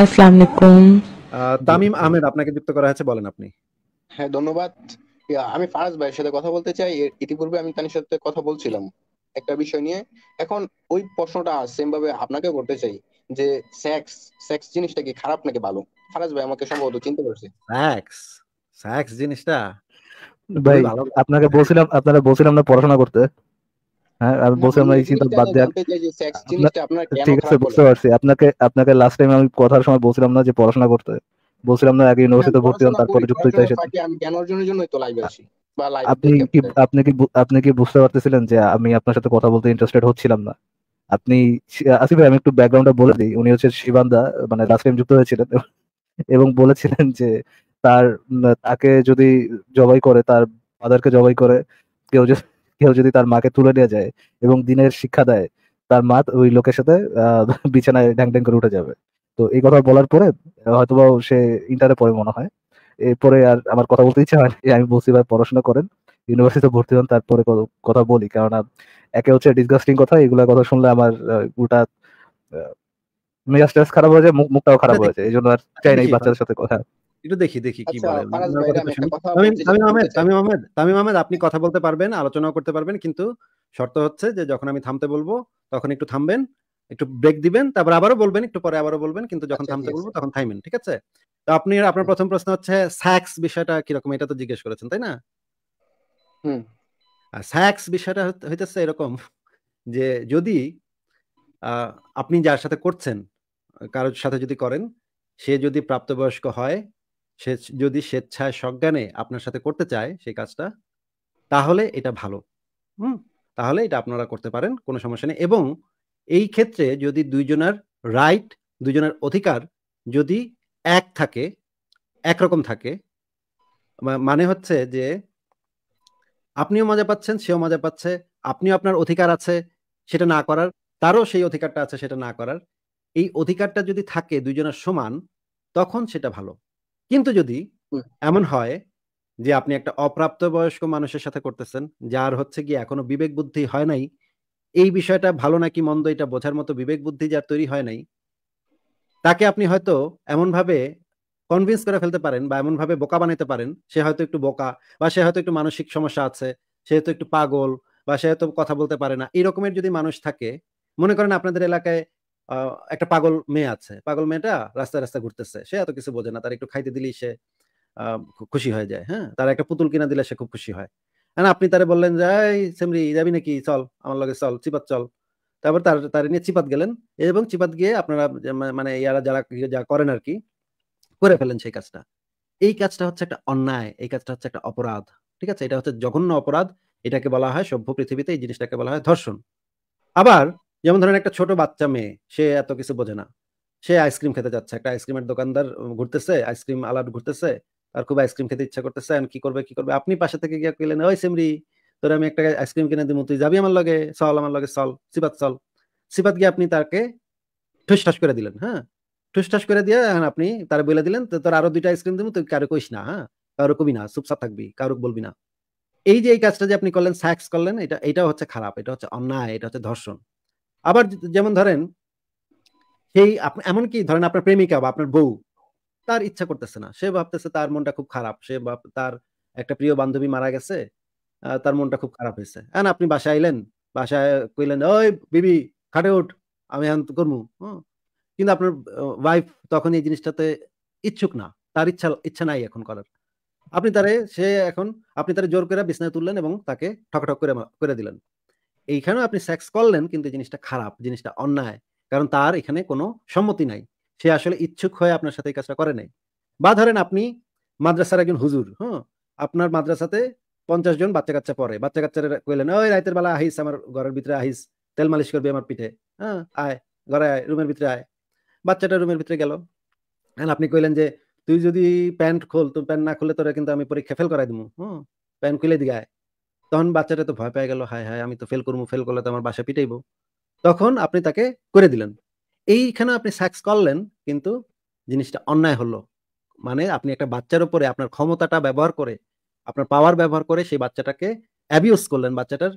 আসসালামু আলাইকুম তামিম আহমেদ আপনাকে যুক্ত করা হয়েছে বলেন আপনি হ্যাঁ ধন্যবাদ আমি ফারাজ ভাইয়ের সাথে কথা বলতে চাই ইতিপূর্বে আমি সাথে কথা বলছিলাম একটা বিষয় নিয়ে এখন ওই প্রশ্নটা সেম ভাবে আপনাকে করতে চাই যে সেক্স সেক্স জিনিসটা কি খারাপ নাকি ভালো ফারাজ ভাই আমাকে সম্ভবত চিন্তা করছে সেক্স সেক্স জিনিসটা ভাই আপনাকে বলছিলাম আপনারা বলছিলাম না পড়াশোনা করতে হ্যাঁ আমি আমরা এই চিন্তা বাদ ঠিক আছে বুঝতে পারছি আপনাকে আপনাকে লাস্ট টাইম আমি কথার সময় বলছিলাম না যে পড়াশোনা করতে বলছিলাম না আগে ইউনিভার্সিটিতে হ্যাঁ, ভর্তি হন তারপরে যুক্ত হইতে আপনি কি আপনি কি আপনি কি বুঝতে পারতেছিলেন যে আমি আপনার সাথে কথা বলতে ইন্টারেস্টেড হচ্ছিলাম না আপনি আসিফ ভাই আমি একটু ব্যাকগ্রাউন্ডটা বলে দিই উনি হচ্ছে শিবান্দা মানে লাস্ট টাইম যুক্ত হয়েছিলেন এবং বলেছিলেন যে তার তাকে যদি জবাই করে তার ফাদারকে জবাই করে কেউ যে কেউ যদি তার মাকে তুলে নিয়ে যায় এবং দিনের শিক্ষা দেয় তার মা ওই লোকের সাথে বিছানায় ড্যাং ড্যাং করে উঠে যাবে তো এই কথা বলার পরে হয়তোবা সে ইন্টারে পরে মনে হয় এরপরে আর আমার কথা বলতে ইচ্ছা হয় আমি বলছি ভাই পড়াশোনা করেন ইউনিভার্সিটিতে ভর্তি হন তারপরে কথা বলি কারণ একে হচ্ছে ডিসগাস্টিং কথা এগুলো কথা শুনলে আমার গোটা মেজাজ খারাপ হয়ে যায় মুখটাও খারাপ হয়ে যায় এই জন্য আর চাই না এই বাচ্চাদের সাথে কথা একটু দেখি দেখি কি আচ্ছা, বলে আচ্ছা। তামিম আহমেদ তামিম আহমেদ আপনি কথা বলতে পারবেন করতে পারবেন কিন্তু শর্ত হচ্ছে যে যখন আমি থামতে বলবো তখন একটু থামবেন একটু ব্রেক দিবেন তারপর আবারও বলবেন একটু পরে আবারও বলবেন কিন্তু যখন আচ্ছা, থামতে বলবো তখন ঠিক আছে তো আপনি আপনার প্রথম প্রশ্ন হচ্ছে স্যাক্স বিষয়টা কিরকম এটা তো জিজ্ঞেস করেছেন তাই না স্যাক্স বিষয়টা হইতেছে এরকম যে যদি আপনি যার সাথে করছেন কারোর সাথে যদি করেন সে যদি প্রাপ্তবয়স্ক হয় সে যদি স্বেচ্ছায় সজ্ঞানে আপনার সাথে করতে চায় সেই কাজটা তাহলে এটা ভালো হুম তাহলে এটা আপনারা করতে পারেন কোনো সমস্যা নেই এবং এই ক্ষেত্রে যদি দুইজনের রাইট দুজনের অধিকার যদি এক থাকে একরকম থাকে মানে হচ্ছে যে আপনিও মজা পাচ্ছেন সেও মজা পাচ্ছে আপনিও আপনার অধিকার আছে সেটা না করার তারও সেই অধিকারটা আছে সেটা না করার এই অধিকারটা যদি থাকে দুজনের সমান তখন সেটা ভালো কিন্তু যদি এমন হয় যে আপনি একটা অপ্রাপ্ত বয়স্ক মানুষের সাথে করতেছেন যার হচ্ছে কি এখনো বিবেক বুদ্ধি হয় নাই এই বিষয়টা ভালো নাকি মন্দ এটা বোঝার মতো বিবেক বুদ্ধি যার তৈরি হয় নাই তাকে আপনি হয়তো এমন ভাবে কনভিন্স করে ফেলতে পারেন বা এমন ভাবে বোকা বানাতে পারেন সে হয়তো একটু বোকা বা সে হয়তো একটু মানসিক সমস্যা আছে সে হয়তো একটু পাগল বা সে হয়তো কথা বলতে পারে না এরকমের যদি মানুষ থাকে মনে করেন আপনাদের এলাকায় একটা পাগল মেয়ে আছে পাগল মেয়েটা রাস্তায় রাস্তা ঘুরতেছে সে এত কিছু বোঝে না তার একটু খাইতে দিলেই সে খুশি হয়ে যায় হ্যাঁ তার একটা পুতুল কিনা দিলে সে খুব খুশি হয় হ্যাঁ আপনি তারে বললেন যে সেমরি যাবি নাকি চল আমার লগে চল চিপাত চল তারপর তার তার নিয়ে চিপাত গেলেন এবং চিপাত গিয়ে আপনারা মানে ইয়ারা যারা যা করেন আর কি করে ফেলেন সেই কাজটা এই কাজটা হচ্ছে একটা অন্যায় এই কাজটা হচ্ছে একটা অপরাধ ঠিক আছে এটা হচ্ছে জঘন্য অপরাধ এটাকে বলা হয় সভ্য পৃথিবীতে এই জিনিসটাকে বলা হয় ধর্ষণ আবার যেমন ধরেন একটা ছোট বাচ্চা মেয়ে সে এত কিছু বোঝে না সে আইসক্রিম খেতে যাচ্ছে একটা আইসক্রিমের দোকানদার ঘুরতেছে আইসক্রিম আলাদ ঘুরতেছে আর খুব আইসক্রিম খেতে ইচ্ছা করতেছে কি করবে কি করবে আপনি পাশে থেকে গিয়ে কইলেন ওই সিমরি তোর আমি একটা আইসক্রিম কিনে দিব তুই যাবি আমার লগে চল আমার লগে চল সিপাত চল সিপাত গিয়ে আপনি তাকে ঠুস ঠাস করে দিলেন হ্যাঁ ঠুস ঠাস করে দিয়ে এখন আপনি তার বলে দিলেন তোর আরো দুইটা আইসক্রিম দিব তুই কারো কইস না হ্যাঁ কারো কবি না চুপচাপ থাকবি কারো বলবি না এই যে এই কাজটা যে আপনি করলেন স্যাক্স করলেন এটা এটা হচ্ছে খারাপ এটা হচ্ছে অন্যায় এটা হচ্ছে ধর্ষণ আবার যেমন ধরেন সেই এমনকি ধরেন আপনার প্রেমিকা বা আপনার বউ তার ইচ্ছা করতেছে না সে ভাবতেছে তার মনটা খুব খারাপ সে তার একটা প্রিয় বান্ধবী মারা গেছে তার মনটা খুব খারাপ হয়েছে হ্যাঁ আপনি বাসায় আইলেন বাসায় কইলেন ওই বিবি খাটে উঠ আমি এখন করবো কিন্তু আপনার ওয়াইফ তখন এই জিনিসটাতে ইচ্ছুক না তার ইচ্ছা ইচ্ছা নাই এখন করার আপনি তারে সে এখন আপনি তারে জোর করে বিছনায় তুললেন এবং তাকে ঠকঠক করে করে দিলেন এইখানেও আপনি সেক্স করলেন কিন্তু জিনিসটা খারাপ জিনিসটা অন্যায় কারণ তার এখানে কোনো সম্মতি নাই সে আসলে ইচ্ছুক হয়ে আপনার সাথে এই কাজটা করে নাই বা ধরেন আপনি মাদ্রাসার একজন হুজুর হ্যাঁ আপনার মাদ্রাসাতে পঞ্চাশ জন বাচ্চা কাচ্চা পড়ে বাচ্চা কাচ্চারা কইলেন ওই রাইতের বেলা আহিস আমার ঘরের ভিতরে আহিস তেল মালিশ করবি আমার পিঠে হ্যাঁ আয় ঘরে আয় রুমের ভিতরে আয় বাচ্চাটা রুমের ভিতরে গেল আপনি কইলেন যে তুই যদি প্যান্ট খোল তো প্যান্ট না খুলে তোরা কিন্তু আমি পরীক্ষা ফেল করাই দিব হ্যাঁ প্যান্ট খুলে দিকে আয় তখন বাচ্চাটা তো ভয় পেয়ে গেল হায় হায় আমি তো ফেল করবো ফেল করলে তো আমার বাসা পিটাইবো তখন আপনি তাকে করে দিলেন এইখানে আপনি সাকস করলেন কিন্তু জিনিসটা অন্যায় হলো মানে আপনি একটা বাচ্চার উপরে আপনার ক্ষমতাটা ব্যবহার করে আপনার পাওয়ার ব্যবহার করে সেই বাচ্চাটাকে অ্যাবিউজ করলেন বাচ্চাটার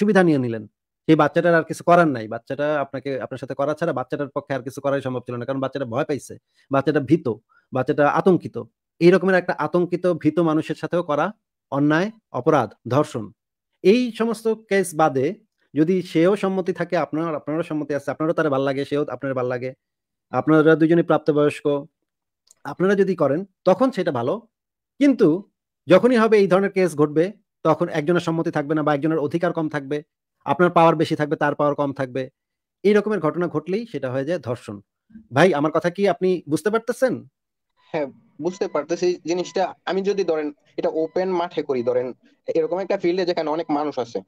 সুবিধা নিয়ে নিলেন সেই বাচ্চাটার আর কিছু করার নাই বাচ্চাটা আপনাকে আপনার সাথে করা ছাড়া বাচ্চাটার পক্ষে আর কিছু করাই সম্ভব ছিল না কারণ বাচ্চাটা ভয় পাইছে বাচ্চাটা ভীত বাচ্চাটা আতঙ্কিত এইরকমের একটা আতঙ্কিত ভীত মানুষের সাথেও করা অন্যায় অপরাধ ধর্ষণ এই সমস্ত কেস বাদে যদি সেও সম্মতি থাকে আপনার আপনারও সম্মতি আছে আপনারও তার ভাল লাগে সেও আপনার ভাল লাগে আপনারা দুজনে প্রাপ্তবয়স্ক আপনারা যদি করেন তখন সেটা ভালো কিন্তু যখনই হবে এই ধরনের কেস ঘটবে তখন একজনের সম্মতি থাকবে না বা একজনের অধিকার কম থাকবে আপনার পাওয়ার বেশি থাকবে তার পাওয়ার কম থাকবে এই রকমের ঘটনা ঘটলেই সেটা হয়ে যায় ধর্ষণ ভাই আমার কথা কি আপনি বুঝতে পারতেছেন হ্যাঁ বুঝতে পারতেছি জিনিসটা আমি যদি ধরেন এটা ওপেন মাঠে করি ধরেন এরকম একটা ফিল্ডে যেখানে অনেক মানুষ আছে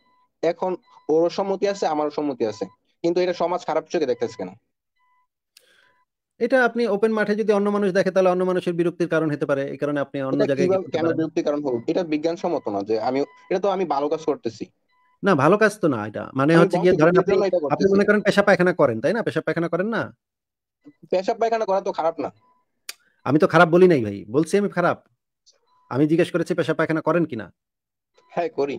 এখন ওর সম্মতি আছে আমার সম্মতি আছে কিন্তু এটা সমাজ খারাপ চোখে দেখতেছে কেন এটা আপনি ওপেন মাঠে যদি অন্য মানুষ দেখে তাহলে অন্য মানুষের বিরক্তির কারণ হতে পারে এই কারণে আপনি অন্য জায়গায় কেন বিরক্তির কারণ হলো এটা না যে আমি এটা তো আমি ভালো কাজ করতেছি না ভালো কাজ তো না এটা মানে হচ্ছে গিয়ে ধরেন আপনি আপনি মনে করেন পেশা পায়খানা করেন তাই না পেশা পায়খানা করেন না পেশা পায়খানা করা তো খারাপ না আমি তো খারাপ বলি নাই ভাই বলছি আমি খারাপ আমি জিজ্ঞেস করেছি পেশা পায়খানা করেন কিনা হ্যাঁ করি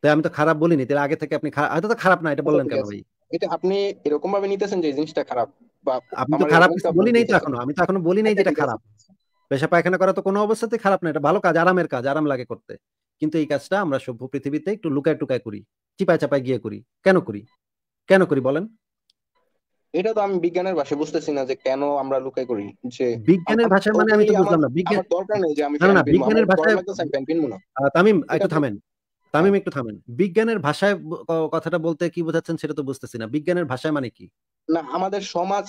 তাই আমি তো খারাপ বলিনি তাহলে আগে থেকে আপনি হয়তো তো খারাপ না এটা বললেন কেন ভাই এটা আপনি এরকম ভাবে নিতেছেন যে জিনিসটা খারাপ আমি তো খারাপ কিছু বলি নাই তো এখনো আমি তো এখনো বলি নাই হ্যাঁ, যে এটা খারাপ পেশা পায়খানা করা তো কোনো অবস্থাতে খারাপ না এটা ভালো কাজ আরামের কাজ আরাম লাগে করতে কিন্তু এই কাজটা আমরা সভ্য পৃথিবীতে একটু লুকায় টুকায় করি চিপায় চাপায় গিয়ে করি কেন করি কেন করি বলেন এটা তো আমি বিজ্ঞানের ভাষায় বুঝতেছি না যে কেন আমরা লুকাই করি যে বিজ্ঞানের ভাষায় মানে আমি তো বুঝলাম না বিজ্ঞান দরকার নেই যে আমি না বিজ্ঞানের ভাষায় তামিম একটু থামেন তামিম একটু থামেন বিজ্ঞানের ভাষায় কথাটা বলতে কি বোঝাচ্ছেন সেটা তো বুঝতেছি না বিজ্ঞানের ভাষায় মানে কি না আমাদের সমাজ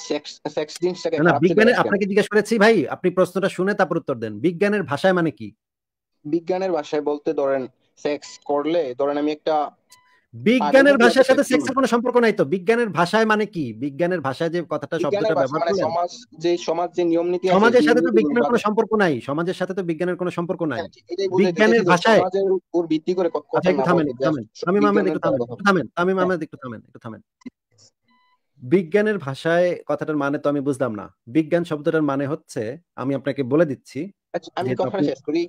সেক্স জিনিসটাকে না বিজ্ঞানের আপনাকে জিজ্ঞেস করেছি ভাই আপনি প্রশ্নটা শুনে তারপর উত্তর দেন বিজ্ঞানের ভাষায় মানে কি বিজ্ঞানের ভাষায় বলতে ধরেন সেক্স করলে ধরেন আমি একটা বিজ্ঞানের ভাষার সাথে সেক্সের কোনো সম্পর্ক নাই তো বিজ্ঞানের ভাষায় মানে কি বিজ্ঞানের ভাষায় যে কথাটা শব্দটা ব্যবহার করে সমাজ যে সমাজ যে নিয়ম নীতি সমাজের সাথে তো বিজ্ঞানের কোনো সম্পর্ক নাই সমাজের সাথে তো বিজ্ঞানের কোনো সম্পর্ক নাই হ্যাঁ, বিজ্ঞানের ভাষায় সমাজের উপর ভিত্তি করে কথা আচ্ছা, না থামেন থামেন আমি মামা একটু থামেন থামেন আমি মামা একটু থামেন একটু থামেন বিজ্ঞানের ভাষায় কথাটার মানে তো আমি বুঝলাম না বিজ্ঞান শব্দটার মানে হচ্ছে আমি আপনাকে বলে দিচ্ছি আচ্ছা, আমি কথা শেষ করি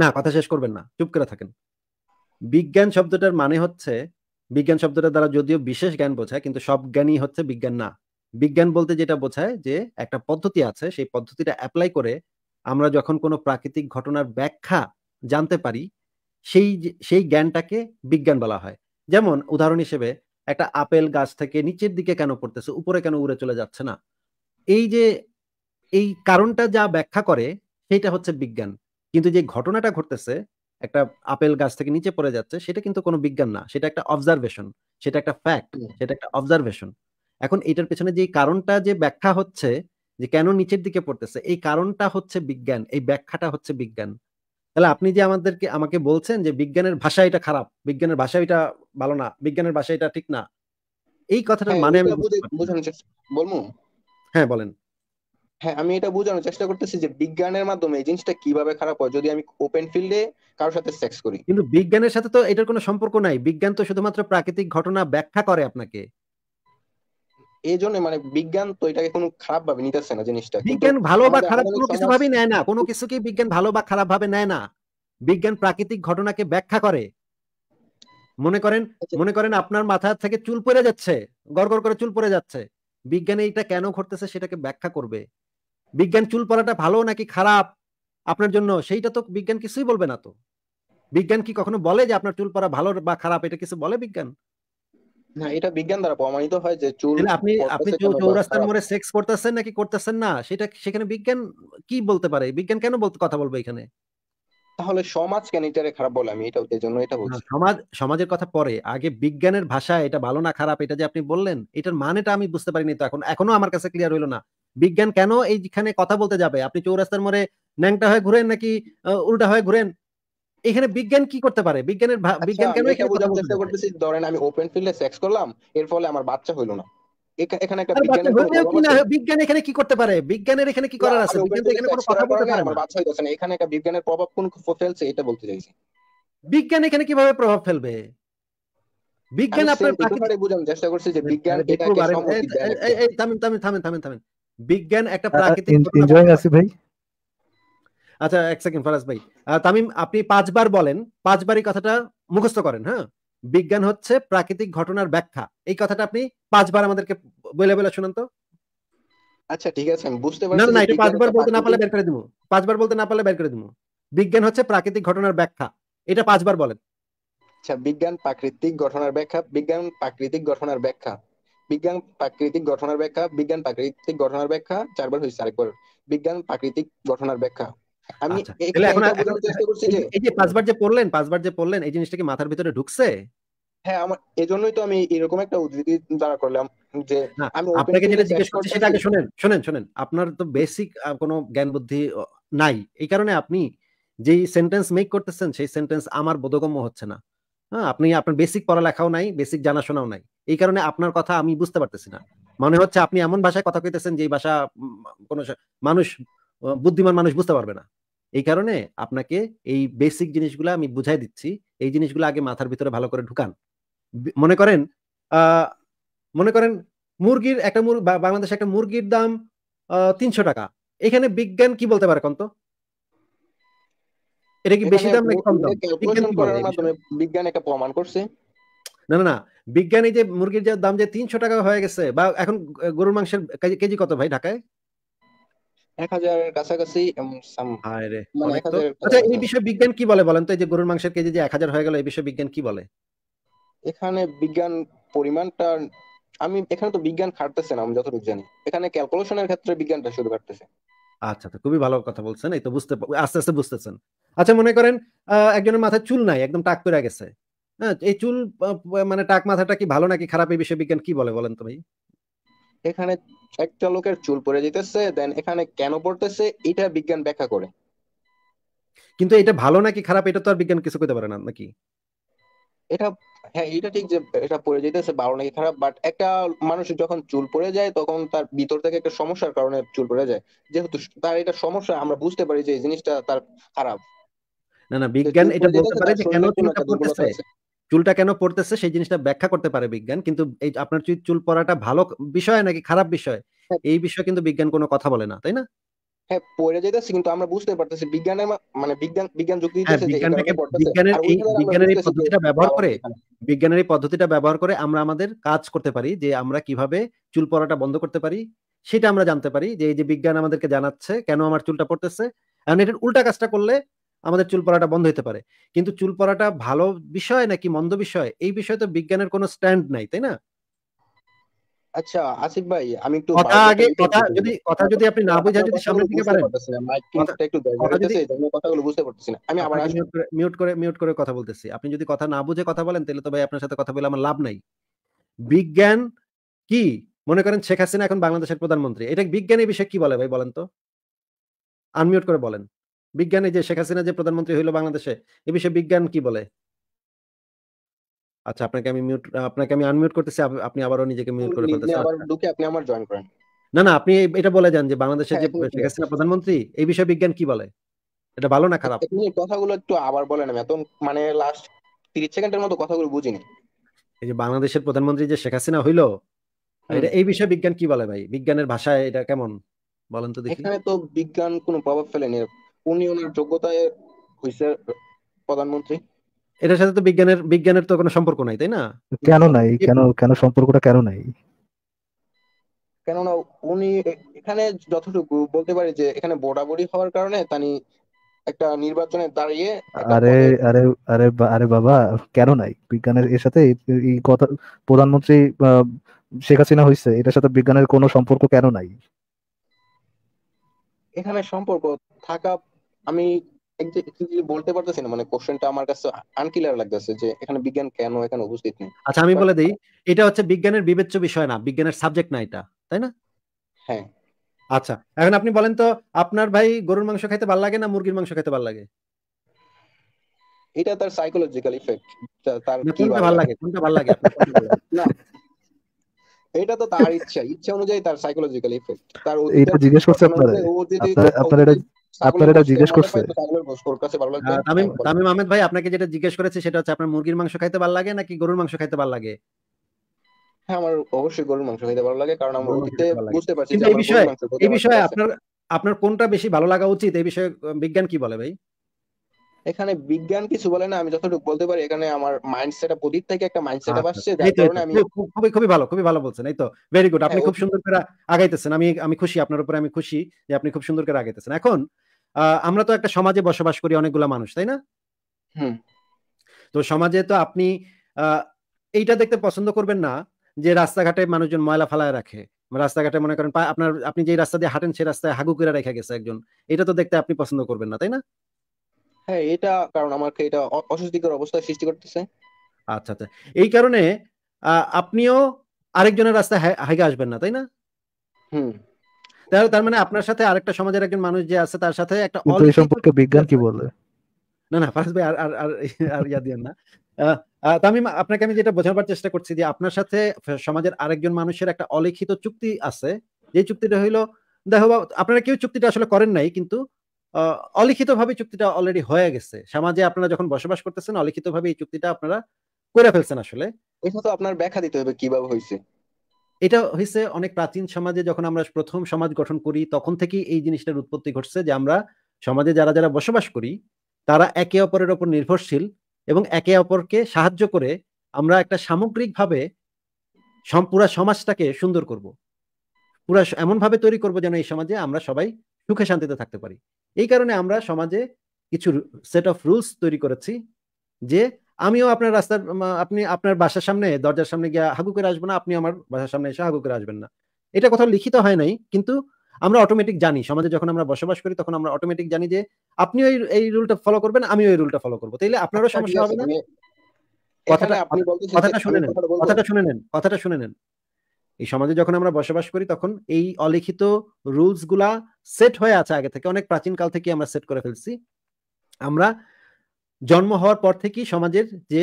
না কথা শেষ করবেন না চুপ করে থাকেন বিজ্ঞান শব্দটার মানে হচ্ছে বিজ্ঞান শব্দটা দ্বারা যদিও বিশেষ জ্ঞান বোঝায় কিন্তু সব জ্ঞানই হচ্ছে বিজ্ঞান না বিজ্ঞান বলতে যেটা বোঝায় যে একটা পদ্ধতি আছে সেই পদ্ধতিটা অ্যাপ্লাই করে আমরা যখন কোনো প্রাকৃতিক ঘটনার ব্যাখ্যা জানতে পারি সেই সেই জ্ঞানটাকে বিজ্ঞান বলা হয় যেমন উদাহরণ হিসেবে একটা আপেল গাছ থেকে নিচের দিকে কেন পড়তেছে উপরে কেন উড়ে চলে যাচ্ছে না এই যে এই কারণটা যা ব্যাখ্যা করে সেটা হচ্ছে বিজ্ঞান কিন্তু যে ঘটনাটা ঘটতেছে একটা আপেল গাছ থেকে নিচে পড়ে যাচ্ছে সেটা কিন্তু কোনো বিজ্ঞান না সেটা একটা অবজারভেশন সেটা একটা ফ্যাক্ট সেটা একটা অবজারভেশন এখন এটার পেছনে যে কারণটা যে ব্যাখ্যা হচ্ছে যে কেন নিচের দিকে পড়তেছে এই কারণটা হচ্ছে বিজ্ঞান এই ব্যাখ্যাটা হচ্ছে বিজ্ঞান তাহলে আপনি যে আমাদেরকে আমাকে বলছেন যে বিজ্ঞানের ভাষা এটা খারাপ বিজ্ঞানের ভাষা এটা ভালো না বিজ্ঞানের ভাষা এটা ঠিক না এই কথাটা হ্যাঁ, মানে হ্যাঁ বলেন হ্যাঁ আমি এটা বোঝানোর চেষ্টা করতেছি যে বিজ্ঞানের মাধ্যমে এই জিনিসটা কিভাবে খারাপ হয় যদি আমি ওপেন ফিল্ডে কারোর সাথে সেক্স করি কিন্তু বিজ্ঞানের সাথে তো এটার কোনো সম্পর্ক নাই বিজ্ঞান তো শুধুমাত্র প্রাকৃতিক ঘটনা ব্যাখ্যা করে আপনাকে এই জন্য মানে বিজ্ঞান তো এটাকে কোনো খারাপ ভাবে নিতেছে না জিনিসটা বিজ্ঞান ভালো বা খারাপ কোনো কিছু নেয় না কোনো বিজ্ঞান ভালো বা খারাপ ভাবে নেয় না বিজ্ঞান প্রাকৃতিক ঘটনাকে ব্যাখ্যা করে মনে করেন আচ্ছা। মনে করেন আপনার মাথা থেকে চুল পড়ে যাচ্ছে গড় করে চুল পড়ে যাচ্ছে বিজ্ঞানে এটা কেন ঘটতেছে সেটাকে ব্যাখ্যা করবে বিজ্ঞান চুল পড়াটা ভালো নাকি খারাপ আপনার জন্য সেইটা তো বিজ্ঞান কিছুই বলবে না তো বিজ্ঞান কি কখনো বলে যে আপনার চুল পড়া ভালো বা খারাপ এটা কিছু বলে বিজ্ঞান না এটা বিজ্ঞান দ্বারা প্রমাণিত হয় যে চুল আপনি আপনি চৌরাস্তার মোড়ে সেক্স করতেছেন নাকি করতেছেন না সেটা সেখানে বিজ্ঞান কি বলতে পারে বিজ্ঞান কেন বলতে কথা বলবে এখানে তাহলে সমাজ কেন এটারে খারাপ বলে আমি এটা এটা বলছি সমাজ সমাজের কথা পরে আগে বিজ্ঞানের ভাষা এটা ভালো না খারাপ এটা যে আপনি বললেন এটার মানেটা আমি বুঝতে পারিনি তো এখন এখনো আমার কাছে ক্লিয়ার হইলো না বিজ্ঞান কেন এইখানে কথা বলতে যাবে আপনি চৌরাস্তার মোড়ে ন্যাংটা হয়ে ঘুরেন নাকি উল্টা হয়ে ঘুরেন এখানে বিজ্ঞান কি করতে পারে বিজ্ঞানের আচ্ছা, বিজ্ঞান কেন বোঝাবো চেষ্টা করতেছি ধরেন আমি ওপেন ফিল্ডে সেক্স করলাম এর ফলে আমার বাচ্চা হলো না এখানে একটা বিজ্ঞান এখানে কি করতে পারে বিজ্ঞানের এখানে কি করার আছে বিজ্ঞান এখানে কোনো কথা বলতে পারে আমার বাচ্চা না এখানে একটা বিজ্ঞানের প্রভাব কোন ফেলছে এটা বলতে চাইছি বিজ্ঞান এখানে কিভাবে প্রভাব ফেলবে বিজ্ঞান আপনার প্রাকৃতিক চেষ্টা করছে যে বিজ্ঞান এটাকে দেয় এই থামেন থামেন থামেন থামেন বিজ্ঞান একটা হ্যাঁ, প্রাকৃতিক ভাই আচ্ছা এক সেকেন্ড ফারাজ ভাই তামিম আপনি পাঁচবার বলেন পাঁচবারই কথাটা মুখস্থ করেন হ্যাঁ বিজ্ঞান হচ্ছে প্রাকৃতিক ঘটনার ব্যাখ্যা এই কথাটা আপনি পাঁচবার আমাদেরকে বলে বলে শুনান তো আচ্ছা ঠিক আছে আমি বুঝতে পারছি না না এটা পাঁচবার বলতে না পারলে বের করে দিব পাঁচবার বলতে না পারলে বের করে দিব বিজ্ঞান হচ্ছে প্রাকৃতিক ঘটনার ব্যাখ্যা এটা পাঁচবার বলেন আচ্ছা বিজ্ঞান প্রাকৃতিক ঘটনার ব্যাখ্যা বিজ্ঞান প্রাকৃতিক ঘটনার ব্যাখ্যা বিজ্ঞান প্রাকৃতিক ঘটনার ব্যাখ্যা বিজ্ঞান প্রাকৃতিক ঘটনার ব্যাখ্যা চারবার হয়েছে আরেকবার বিজ্ঞান প্রাকৃতিক ঘটনার ব্যাখ্যা আমি আচ্ছা। এই যে পাঁচবার যে পড়লেন পাঁচবার যে পড়লেন এই জিনিসটা কি মাথার ভিতরে ঢুকছে হ্যাঁ আমার এজন্যই তো আমি এরকম একটা উদ্ধৃতি দ্বারা করলাম যে আমি আপনাকে যেটা জিজ্ঞেস করছি সেটা আগে শুনেন শুনেন শুনেন আপনার তো বেসিক কোনো জ্ঞান বুদ্ধি নাই এই কারণে আপনি যে সেন্টেন্স মেক করতেছেন সেই সেন্টেন্স আমার বোধগম্য হচ্ছে না হ্যাঁ আপনি আপনার বেসিক পড়ালেখাও নাই বেসিক জানাশোনাও নাই এই কারণে আপনার কথা আমি বুঝতে পারতেছি না মনে হচ্ছে আপনি এমন ভাষায় কথা কইতেছেন যে ভাষা কোন মানুষ বুদ্ধিমান মানুষ বুঝতে পারবে না এই কারণে আপনাকে এই বেসিক জিনিসগুলো আমি বুঝাই দিচ্ছি এই জিনিসগুলো আগে মাথার ভিতরে ভালো করে ঢুকান মনে করেন মনে করেন মুরগির একটা বাংলাদেশে একটা মুরগির দাম তিনশো টাকা এখানে বিজ্ঞান কি বলতে পারে কন্ত এটা কি বেশি দাম নাকি কম দাম বিজ্ঞান একটা প্রমাণ করছে না না না বিজ্ঞানী যে মুরগির যে দাম যে তিনশো টাকা হয়ে গেছে বা এখন গরুর মাংসের কেজি কত ভাই ঢাকায় মানে আচ্ছা, এখানে বিজ্ঞান আমি এখানে তো বিজ্ঞান ক্ষেত্রে বিজ্ঞানটা শুরু করতেছে আচ্ছা, আচ্ছা খুবই ভালো কথা বলছেন এই তো বুঝতে আস্তে আস্তে বুঝতেছেন আচ্ছা মনে করেন একজনের মাথায় চুল নাই একদম টাক করে গেছে হ্যাঁ এই চুল মানে টাক মাথাটা কি ভালো নাকি খারাপ এই বিষয়ে বিজ্ঞান কি বলে বলেন তো ভাই এখানে একটা লোকের চুল পড়ে যেতেছে দেন এখানে কেন পড়তেছে এটা বিজ্ঞান ব্যাখ্যা করে কিন্তু এটা ভালো নাকি খারাপ এটা তো আর বিজ্ঞান কিছু কইতে পারে না নাকি এটা হ্যাঁ এটা ঠিক যে এটা পড়ে যেতেছে ভালো নাকি খারাপ বাট একটা মানুষ যখন চুল পড়ে যায় তখন তার ভিতর থেকে একটা সমস্যার কারণে চুল পড়ে যায় যেহেতু তার এটা সমস্যা আমরা বুঝতে পারি যে এই জিনিসটা তার খারাপ না না বিজ্ঞান এটা বলতে পারে যে কেন চুলটা পড়তেছে চুলটা কেন পড়তেছে সেই জিনিসটা ব্যাখ্যা করতে পারে বিজ্ঞান কিন্তু এই আপনার চুল পড়াটা ভালো বিষয় নাকি খারাপ বিষয় হ্যাঁ। এই বিষয়ে কিন্তু বিজ্ঞান কোনো কথা বলে না তাই না হ্যাঁ পড়ে যেতেছে কিন্তু আমরা বুঝতে পারতেছি বিজ্ঞানের মানে বিজ্ঞান বিজ্ঞান যুক্তি হ্যাঁ, দিতেছে বিজ্ঞানের এই বিজ্ঞানের এই পদ্ধতিটা ব্যবহার হ্যাঁ, করে বিজ্ঞানের এই পদ্ধতিটা ব্যবহার করে আমরা আমাদের কাজ করতে পারি যে আমরা কিভাবে চুল পড়াটা বন্ধ করতে পারি সেটা আমরা জানতে পারি যে এই যে বিজ্ঞান আমাদেরকে জানাচ্ছে কেন আমার চুলটা পড়তেছে এখন এটার উল্টা কাজটা করলে আমাদের চুল পড়াটা বন্ধ হতে পারে কিন্তু চুল পড়াটা ভালো বিষয় নাকি মন্দ বিষয় এই বিষয়ে তো বিজ্ঞানের কোনো স্ট্যান্ড নাই তাই না আচ্ছা আসিফ ভাই আমি একটু কথা আগে কথা যদি কথা যদি আপনি না বুঝা যদি সামনে দিকে পারেন মাইকটা একটু কথাগুলো বুঝতে পারতেছি না আমি আবার মিউট করে মিউট করে কথা বলতেছি আপনি যদি কথা না বুঝে কথা বলেন তাহলে তো ভাই আপনার সাথে কথা বলে আমার লাভ নাই বিজ্ঞান কি মনে করেন শেখ হাসিনা এখন বাংলাদেশের প্রধানমন্ত্রী এটা বিজ্ঞানের বিষয়ে কি বলে ভাই বলেন তো আনমিউট করে বলেন বিজ্ঞানে যে শেখ হাসিনা যে প্রধানমন্ত্রী হইল বাংলাদেশে এ বিষয়ে বিজ্ঞান কি বলে আচ্ছা আপনাকে আমি মিউট আপনাকে আমি আনমিউট করতেছি আপনি আবারও নিজেকে মিউট করে ফেলতেছেন আবার ঢুকে আপনি আমার জয়েন করেন না না আপনি এটা বলে যান যে বাংলাদেশের যে হ্যাঁ, হ্যাঁ, শেখ হ্যাঁ। হাসিনা প্রধানমন্ত্রী এই বিষয়ে বিজ্ঞান কি বলে এটা ভালো না খারাপ আপনি কথাগুলো একটু আবার বলেন আমি এত মানে লাস্ট 30 সেকেন্ডের মতো কথাগুলো বুঝিনি এই যে বাংলাদেশের প্রধানমন্ত্রী যে শেখ হাসিনা হইল এটা এই বিষয়ে বিজ্ঞান কি বলে ভাই বিজ্ঞানের ভাষায় এটা কেমন বলেন তো দেখি এখানে তো বিজ্ঞান কোনো প্রভাব ফেলেনি উনি ওনার যোগ্যতায় হইছে প্রধানমন্ত্রী এটার সাথে তো বিজ্ঞানের বিজ্ঞানের তো কোনো সম্পর্ক নাই তাই না কেন নাই কেন কেন সম্পর্কটা কেন নাই কেননা উনি এখানে যতটুকু বলতে পারি যে এখানে হওয়ার কারণে তানি একটা নির্বাচনে দাঁড়িয়ে আরে আরে আরে আরে বাবা কেন নাই বিজ্ঞানের এর সাথে এই কথা প্রধানমন্ত্রী শেখ হাসিনা হইছে এটার সাথে বিজ্ঞানের কোনো সম্পর্ক কেন নাই এখানে সম্পর্ক থাকা আমি বলতে পারতেছি না মানে কোশ্চেনটা আমার কাছে আনক্লিয়ার লাগতেছে যে এখানে বিজ্ঞান কেন এখানে উপস্থিত নেই আচ্ছা আমি বলে দিই এটা হচ্ছে বিজ্ঞানের বিবেচ্য বিষয় না বিজ্ঞানের সাবজেক্ট না এটা তাই না হ্যাঁ আচ্ছা এখন আপনি বলেন তো আপনার ভাই গরুর মাংস খাইতে ভালো লাগে না মুরগির মাংস খাইতে ভালো লাগে এটা তার সাইকোলজিক্যাল ইফেক্ট তার কি ভালো লাগে কোনটা ভালো লাগে না এটা তো তার ইচ্ছা ইচ্ছা অনুযায়ী তার সাইকোলজিক্যাল ইফেক্ট তার এটা জিজ্ঞেস করছে আপনারা আপনারা এটা আপনার এটা ভাই আপনাকে যেটা জিজ্ঞেস করেছে সেটা হচ্ছে আপনার মুরগির মাংস খাইতে ভালো লাগে নাকি গরুর মাংস খাইতে ভালো লাগে হ্যাঁ আমার অবশ্যই গরুর মাংস খাইতে ভালো লাগে কারণ আমরা অতীতে বুঝতে পারছি এই বিষয়ে এই বিষয়ে আপনার আপনার কোনটা বেশি ভালো লাগা উচিত এই বিষয়ে বিজ্ঞান কি বলে ভাই এখানে বিজ্ঞান কিছু বলে না আমি যতটুকু বলতে পারি এখানে আমার মাইন্ড আপ অতীত থেকে একটা মাইন্ড আপ আচ্ছা, আসছে যার কারণে আমি খুবই খুবই ভালো খুবই ভালো বলছেন এই তো ভেরি গুড আপনি হ্যাঁ, খুব সুন্দর করে আগাইতেছেন আমি আমি খুশি আপনার উপরে আমি খুশি যে আপনি খুব সুন্দর করে আগাইতেছেন এখন আমরা তো একটা সমাজে বসবাস করি অনেকগুলা মানুষ তাই না তো সমাজে তো আপনি এইটা দেখতে পছন্দ করবেন না যে রাস্তাঘাটে মানুষজন ময়লা ফালায় রাখে রাস্তাঘাটে মনে করেন আপনার আপনি যে রাস্তা দিয়ে হাঁটেন সেই রাস্তায় হাগু করে রেখে গেছে একজন এটা তো দেখতে আপনি পছন্দ করবেন না তাই না হ্যাঁ এটা কারণ আমাকে এটা অস্বস্তিকর অবস্থা সৃষ্টি করতেছে আচ্ছা আচ্ছা এই কারণে আপনিও আরেকজনের রাস্তায় হাইগা আসবেন না তাই না হুম তার মানে আপনার সাথে আরেকটা সমাজের একজন মানুষ যে আছে তার সাথে একটা এই সম্পর্কে বিজ্ঞান কি বলে না না ফারাজ ভাই আর আর আর ইয়া দিয়েন না তামিম আপনাকে আমি যেটা বোঝাবার চেষ্টা করছি যে আপনার সাথে সমাজের আরেকজন মানুষের একটা অলিখিত চুক্তি আছে যে চুক্তিটা হইলো দেখো আপনারা কেউ চুক্তিটা আসলে করেন নাই কিন্তু অলিখিতভাবে চুক্তিটা অলরেডি হয়ে গেছে সমাজে আপনারা যখন বসবাস করতেছেন অলিখিতভাবে এই চুক্তিটা আপনারা করে ফেলছেন আসলে এটা তো আপনার ব্যাখ্যা দিতে হবে কিভাবে হয়েছে এটা হয়েছে অনেক প্রাচীন সমাজে যখন আমরা প্রথম সমাজ গঠন করি তখন থেকেই এই জিনিসটার উৎপত্তি ঘটছে যে আমরা সমাজে যারা যারা বসবাস করি তারা একে অপরের উপর নির্ভরশীল এবং একে অপরকে সাহায্য করে আমরা একটা সামগ্রিকভাবে পুরা সমাজটাকে সুন্দর করব পুরা এমনভাবে তৈরি করব যেন এই সমাজে আমরা সবাই সুখে শান্তিতে থাকতে পারি এই কারণে আমরা সমাজে কিছু সেট অফ রুলস তৈরি করেছি যে আমিও আপনার রাস্তার আপনি আপনার বাসার সামনে দরজার সামনে গিয়ে হাগু করে আসবো না আপনি আমার বাসার সামনে এসে হাগু করে আসবেন না এটা কোথাও লিখিত হয় নাই কিন্তু আমরা অটোমেটিক জানি সমাজে যখন আমরা বসবাস করি তখন আমরা অটোমেটিক জানি যে আপনিও এই রুলটা ফলো করবেন আমিও এই রুলটা ফলো করবো তাইলে আপনারও আচ্ছা, সমস্যা হবে না কথাটা কথাটা শুনে নেন কথাটা শুনে নেন কথাটা শুনে নেন এই সমাজে যখন আমরা বসবাস করি তখন এই অলিখিত রুলস গুলা সেট হয়ে আছে আগে থেকে অনেক প্রাচীন কাল থেকে আমরা সেট করে ফেলছি আমরা জন্ম হওয়ার পর থেকেই সমাজের যে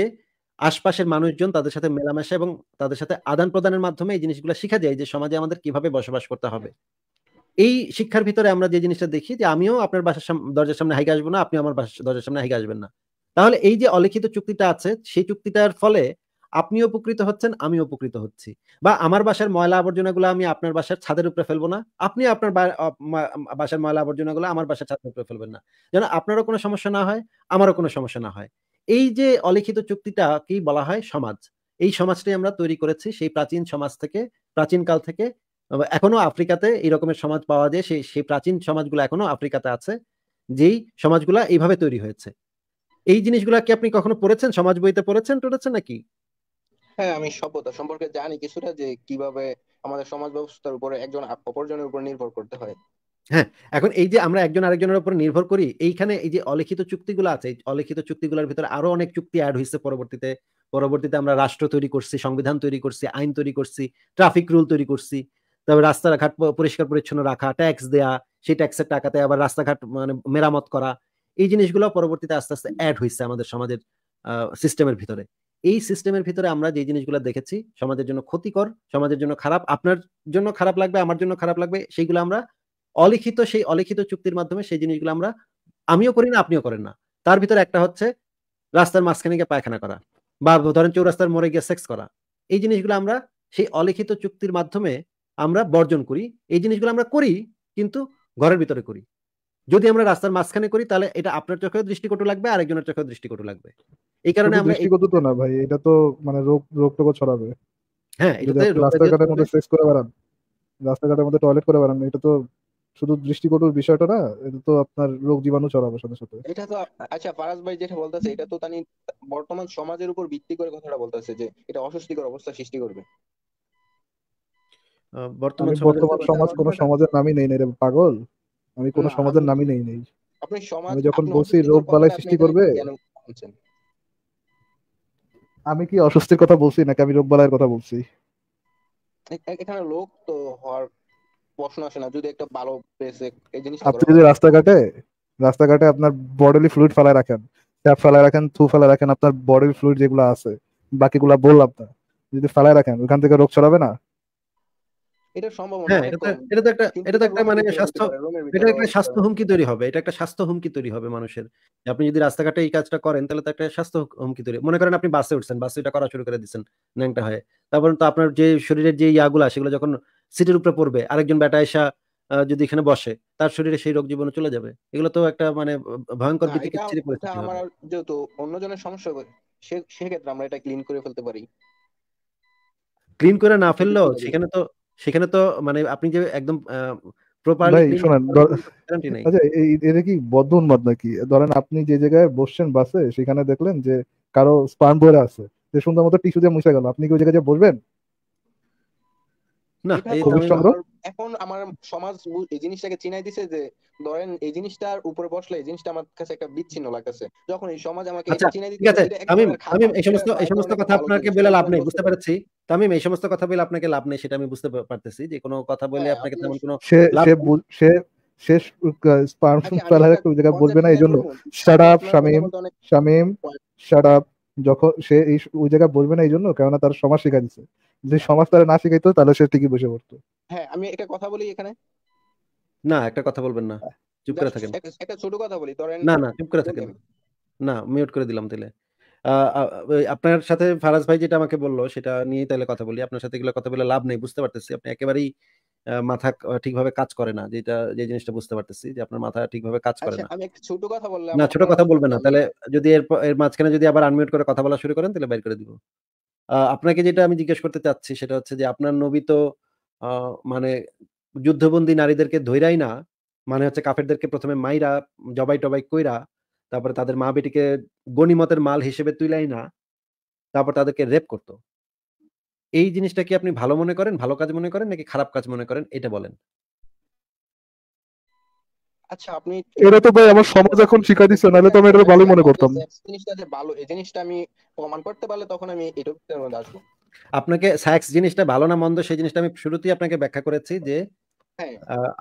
আশপাশের মানুষজন তাদের সাথে মেলামেশা এবং তাদের সাথে আদান প্রদানের মাধ্যমে এই জিনিসগুলো শিখা যায় যে সমাজে আমাদের কিভাবে বসবাস করতে হবে এই শিক্ষার ভিতরে আমরা যে জিনিসটা দেখি যে আমিও আপনার বাসার দরজার সামনে হাইকে আসবো না আপনি আমার দরজার সামনে হাইকে আসবেন না তাহলে এই যে অলিখিত চুক্তিটা আছে সেই চুক্তিটার ফলে আপনি উপকৃত হচ্ছেন আমি উপকৃত হচ্ছি বা আমার বাসার ময়লা আবর্জনাগুলো আমি আপনার বাসার ছাদের উপরে ফেলবো না আপনি আপনার বাসার ময়লা আবর্জনাগুলো আমার বাসার ছাদের উপরে ফেলবেন না যেন আপনারও কোনো সমস্যা না হয় আমারও কোনো সমস্যা না হয় এই যে অলিখিত চুক্তিটা কি বলা হয় সমাজ এই সমাজটাই আমরা তৈরি করেছি সেই প্রাচীন সমাজ থেকে প্রাচীন কাল থেকে এখনো আফ্রিকাতে এই রকমের সমাজ পাওয়া যায় সেই সেই প্রাচীন সমাজগুলো এখনো আফ্রিকাতে আছে যেই সমাজগুলা এইভাবে তৈরি হয়েছে এই জিনিসগুলা কি আপনি কখনো পড়েছেন সমাজ বইতে পড়েছেন টড়েছেন নাকি হ্যাঁ আমি সভ্যতা সম্পর্কে জানি কিছুটা যে কিভাবে আমাদের সমাজ ব্যবস্থার উপরে একজন অপরজনের উপর নির্ভর করতে হয় হ্যাঁ এখন এই যে আমরা একজন আরেকজনের উপর নির্ভর করি এইখানে এই যে অলিখিত চুক্তিগুলো আছে অলিখিত চুক্তিগুলোর ভিতরে আরো অনেক চুক্তি অ্যাড হয়েছে পরবর্তীতে পরবর্তীতে আমরা রাষ্ট্র তৈরি করছি সংবিধান তৈরি করছি আইন তৈরি করছি ট্রাফিক রুল তৈরি করছি তারপর রাস্তাঘাট পরিষ্কার পরিচ্ছন্ন রাখা ট্যাক্স দেয়া সেই ট্যাক্সের টাকাতে আবার রাস্তাঘাট মানে মেরামত করা এই জিনিসগুলো পরবর্তীতে আস্তে আস্তে অ্যাড হয়েছে আমাদের সমাজের সিস্টেমের ভিতরে এই সিস্টেমের ভিতরে আমরা যে জিনিসগুলো দেখেছি সমাজের জন্য ক্ষতিকর সমাজের জন্য খারাপ আপনার জন্য খারাপ লাগবে আমার জন্য খারাপ লাগবে সেইগুলো আমরা অলিখিত সেই অলিখিত চুক্তির মাধ্যমে সেই জিনিসগুলো আমরা আমিও করি না আপনিও করেন না তার ভিতরে একটা হচ্ছে রাস্তার মাঝখানে গিয়ে পায়খানা করা বা ধরেন চৌরাস্তার মোড়ে গিয়ে সেক্স করা এই জিনিসগুলো আমরা সেই অলিখিত চুক্তির মাধ্যমে আমরা বর্জন করি এই জিনিসগুলো আমরা করি কিন্তু ঘরের ভিতরে করি যদি আমরা রাস্তার মাঝখানে করি তাহলে এটা আপনার চোখেও দৃষ্টিকটু লাগবে আরেকজনের চোখেও দৃষ্টিকটু লাগবে এই কারণে আমরা দৃষ্টিগত তো না ভাই এটা তো মানে রোগ রোগ টোকো ছড়াবে হ্যাঁ এটা এটাতে রাস্তাঘাটের মধ্যে শেষ মানে করে বেড়ান রাস্তাঘাটের মধ্যে টয়লেট করে বেড়ান এটা তো শুধু দৃষ্টিকটুর বিষয়টা না এটা তো আপনার রোগ জীবাণু ছড়াবে সাথে সাথে এটা তো আচ্ছা ফারাজ ভাই যেটা বলতেছে এটা তো তানি বর্তমান সমাজের উপর ভিত্তি করে কথাটা বলতেছে যে এটা অস্বস্তিকর অবস্থা সৃষ্টি করবে বর্তমান বর্তমান সমাজ কোন সমাজের নামই নেই রে পাগল আমি কোন সমাজের নামই নেই নেই আপনি সমাজ আমি যখন বলছি রোগ বালাই সৃষ্টি করবে আমি কি অসুস্থের কথা বলছি নাকি আমি রোগবালাইয়ের কথা বলছি এখানে লোক তো হওয়ার প্রশ্ন আসে না যদি একটা ভালো প্লেসে এই জিনিস আপনি যদি রাস্তাঘাটে রাস্তাঘাটে আপনার বডিলি ফ্লুইড ফেলায় রাখেন ট্যাপ ফেলায় রাখেন থু ফেলায় রাখেন আপনার বডিলি ফ্লুইড যেগুলো আছে বাকিগুলো বললাম না যদি ফেলায় রাখেন ওখান থেকে রোগ ছড়াবে না হ্যাঁ, এটা মানে এটা একটা স্বাস্থ্য হুমকি হবে এটা একটা স্বাস্থ্য হুমকি হবে মানুষের আপনি যদি রাস্তাঘাটে এই কাজটা করেন তাহলে তো একটা স্বাস্থ্য হুমকি তৈরি মনে করেন আপনি উঠছেন করা শুরু করে দিচ্ছেন তারপর আপনার যে শরীরের যে ইয়াগুলো সেগুলো যখন সিটের উপরে পড়বে আরেকজন বেটা এসা যদি এখানে বসে তার শরীরে সেই রোগ জীবনে চলে যাবে এগুলো তো একটা মানে ভয়ঙ্কর যেহেতু অন্যজনের সমস্যা সেক্ষেত্রে আমরা এটা ক্লিন করে ফেলতে পারি ক্লিন করে না ফেললেও সেখানে তো সেখানে তো মানে আপনি যে একদম আচ্ছা, এটা কি বদ্ধ উন্মাদ নাকি ধরেন আপনি যে জায়গায় বসছেন বাসে সেখানে দেখলেন যে কারো স্পান বইরা আছে যে সুন্দর মতো টিস্যু দিয়ে মুছে গেল আপনি কি ওই জায়গায় বসবেন না এখন আমার সমাজ এই জিনিসটাকে চিনাই দিছে যে ধরেন এই জিনিসটার উপরে বসলে এই জিনিসটা আমার কাছে একটা বিচ্ছিন্ন লাগতেছে যখন এই সমাজ আমাকে আচ্ছা, চিনাই দিতে আমি আমি এই সমস্ত এই সমস্ত কথা আপনাকে বলে লাভ নেই বুঝতে পারছি তামিম এই সমস্ত কথা বলে আপনাকে লাভ নেই সেটা আমি বুঝতে পারতেছি যে কোনো কথা বলে হ্যাঁ, আপনাকে তেমন কোনো সে সে শেষ আচ্ছা, একটা জায়গা বলবে না এই জন্য shut up Shamim Shamim shut up যখন সে এই ওই জায়গা বলবে না এই জন্য কেননা তার সমাজ শিখা দিচ্ছে যে সমাজ তারা না শিখাইতো তাহলে সে ঠিকই বসে পড়তো হ্যাঁ আমি একটা কথা বলি এখানে না একটা কথা বলবেন না চুপ করে থাকেন একটা ছোট কথা বলি ধরেন না না চুপ করে থাকেন না মিউট করে দিলাম তাহলে আপনার সাথে ফারাজ ভাই যেটা আমাকে বললো সেটা নিয়ে তাহলে কথা বলি আপনার সাথে এগুলো কথা বলে লাভ নেই বুঝতে পারতেছি আপনি একেবারেই মাথা ঠিকভাবে কাজ করে না যেটা যে জিনিসটা বুঝতে পারতেছি যে আপনার মাথা ঠিকভাবে কাজ করে আচ্ছা, না ছোট কথা বললাম না ছোট কথা বলবে না তাহলে যদি এর এর মাঝখানে যদি আবার আনমিউট করে কথা বলা শুরু করেন তাহলে বাইর করে দিব আপনাকে যেটা আমি জিজ্ঞেস করতে চাচ্ছি সেটা হচ্ছে যে আপনার নবী তো মানে যুদ্ধবন্দী নারীদেরকে ধৈরাই না মানে হচ্ছে কাফেরদেরকে প্রথমে মাইরা জবাই টবাই কইরা তারপরে তাদের মা বেটিকে গণিমতের মাল হিসেবে তুলাই না তারপর তাদেরকে রেপ করতো এই জিনিসটা কি আপনি ভালো মনে করেন ভালো কাজ মনে করেন নাকি খারাপ কাজ মনে করেন এটা বলেন আচ্ছা আপনি এটা তো ভাই আমার সমাজ আচ্ছা, এখন শিখা দিচ্ছে নাহলে তো আমি এটা ভালোই মনে আচ্ছা, করতাম জিনিসটা যে ভালো এই জিনিসটা আমি প্রমাণ করতে পারলে তখন আমি এটার আসবো আপনাকে স্যাক্স জিনিসটা ভালো না মন্দ সেই জিনিসটা আমি শুরুতেই আপনাকে ব্যাখ্যা করেছি যে হ্যাঁ।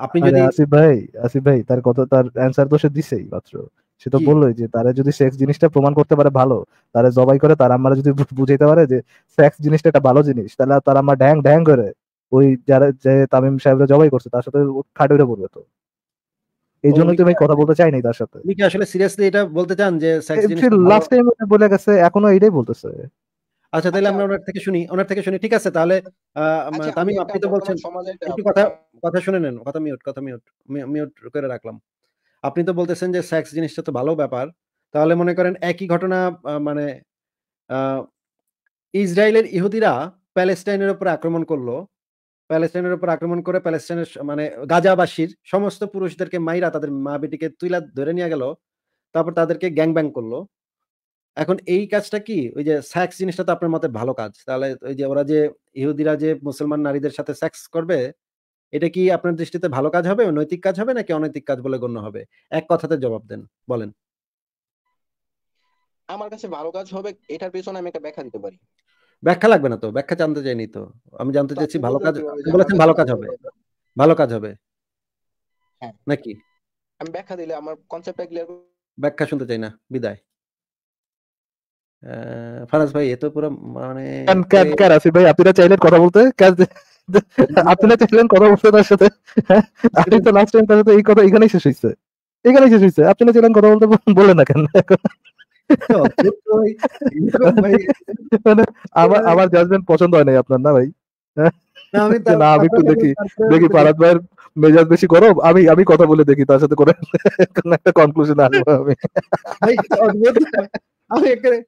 আপনি যদি আসিফ ভাই আসিফ ভাই তার কথা তার অ্যানসার তো সে দিছেই মাত্র সে তো বললোই যে তারা যদি সেক্স জিনিসটা প্রমাণ করতে পারে ভালো তারা জবাই করে তারা আমরা যদি বুঝাইতে পারে যে সেক্স জিনিসটা একটা ভালো জিনিস তাহলে তারা আমার ড্যাং ড্যাং করে ওই যারা যে তামিম সাহেবরা জবাই করছে তার সাথে খাটে উঠে পড়বে তো এই জন্য তো আমি কথা বলতে চাই নাই তার সাথে আপনি কি আসলে সিরিয়াসলি এটা বলতে চান যে সেক্স জিনিস লাস্ট টাইম বলে গেছে এখনো এটাই বলতেছে আচ্ছা তাহলে আচ্ছা। আমরা ওনার থেকে শুনি ওনার থেকে শুনি ঠিক আছে তাহলে আচ্ছা, তামিম আপনি তো বলছেন একটু কথা কথা শুনে নেন কথা মিউট কথা মিউট মিউট করে রাখলাম আপনি তো বলতেছেন যে সেক্স জিনিসটা তো ভালো ব্যাপার তাহলে মনে করেন একই ঘটনা মানে ইসরায়েলের ইহুদিরা প্যালেস্টাইনের উপর আক্রমণ করলো প্যালেস্টাইনের উপর আক্রমণ করে প্যালেস্টাইনের মানে গাজাবাসীর সমস্ত পুরুষদেরকে মাইরা তাদের মা বেটিকে তুইলা ধরে নিয়ে গেল তারপর তাদেরকে গ্যাং ব্যাং করলো এখন এই কাজটা কি ওই যে সেক্স জিনিসটা তো আপনার মতে ভালো কাজ তাহলে ওই যে ওরা যে ইহুদিরা যে মুসলমান নারীদের সাথে সেক্স করবে এটা কি আপনার দৃষ্টিতে ভালো কাজ হবে নৈতিক কাজ হবে নাকি অনৈতিক কাজ বলে গণ্য হবে এক কথাতে জবাব দেন বলেন আমার কাছে ভালো কাজ হবে এটার পেছনে আমি একটা ব্যাখ্যা দিতে পারি ব্যাখ্যা লাগবে না তো ব্যাখ্যা জানতে চাইনি তো আমি জানতে চাইছি ভালো কাজ বলেছেন ভালো কাজ হবে ভালো কাজ হবে হ্যাঁ। নাকি আমি ব্যাখ্যা দিলে আমার কনসেপ্টটা ক্লিয়ার ব্যাখ্যা শুনতে চাই না বিদায় ফারাজ ভাই এ পুরো মানে ক্যান ক্যান আসিফ ভাই আপনারা চাইলেন কথা বলতে আপনারা চাইলেন কথা বলতে তার সাথে হ্যাঁ, আপনি তো লাস্ট টাইম তার সাথে এই কথা এখানেই শেষ হয়েছে এখানেই শেষ হয়েছে আপনারা চাইলেন কথা বলতে বলেন না কেন মানে আমার আমার জাজমেন্ট পছন্দ হয় নাই আপনার না ভাই হ্যাঁ? না আমি একটু দেখি দেখি ফারাজ ভাইয়ের মেজাজ বেশি গরম আমি আমি কথা বলে দেখি তার সাথে করে একটা কনক্লুশন আসবো আমি আমি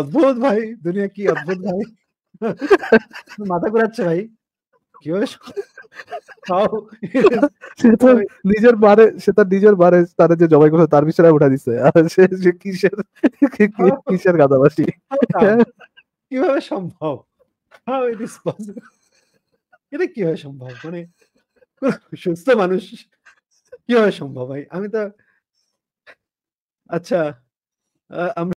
অদ্ভুত ভাই দুনিয়া কি অদ্ভুত ভাই মাথা ঘুরাচ্ছে ভাই কিভাবে নিজের বারে সে তার নিজের বারে তারা যে জবাই করছে তার বিছানায় উঠা দিচ্ছে আর সে যে কিসের কিসের গাদাবাসি কিভাবে সম্ভব হাউ এটা কিভাবে সম্ভব মানে সুস্থ মানুষ কিভাবে সম্ভব ভাই আমি তো আচ্ছা আমরা